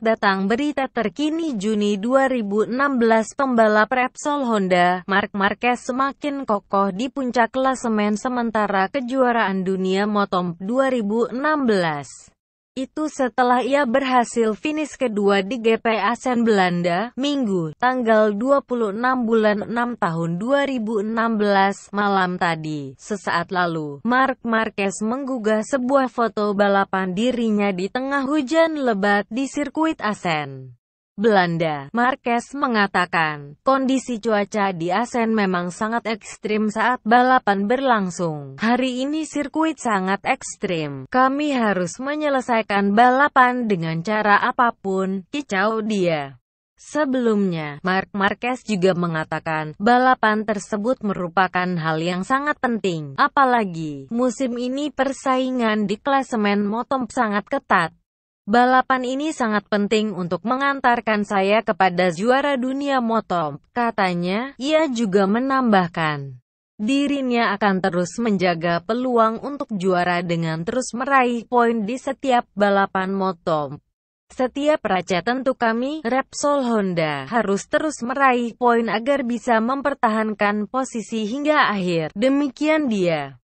Selamat datang berita terkini Juni 2016 pembalap Repsol Honda, Mark Marquez semakin kokoh di puncak klasemen sementara kejuaraan dunia Motom 2016. Itu setelah ia berhasil finish kedua di GP Asen Belanda, Minggu, tanggal 26 bulan 6 tahun 2016, malam tadi. Sesaat lalu, Mark Marquez menggugah sebuah foto balapan dirinya di tengah hujan lebat di sirkuit Asen. Belanda, Marquez mengatakan, kondisi cuaca di Asen memang sangat ekstrim saat balapan berlangsung. Hari ini sirkuit sangat ekstrim. Kami harus menyelesaikan balapan dengan cara apapun, kicau dia. Sebelumnya, Mark Marquez juga mengatakan, balapan tersebut merupakan hal yang sangat penting. Apalagi, musim ini persaingan di klasemen motom sangat ketat. Balapan ini sangat penting untuk mengantarkan saya kepada juara dunia motor, katanya. Ia juga menambahkan, dirinya akan terus menjaga peluang untuk juara dengan terus meraih poin di setiap balapan motor. Setiap raja tentu kami, Repsol Honda, harus terus meraih poin agar bisa mempertahankan posisi hingga akhir. Demikian dia.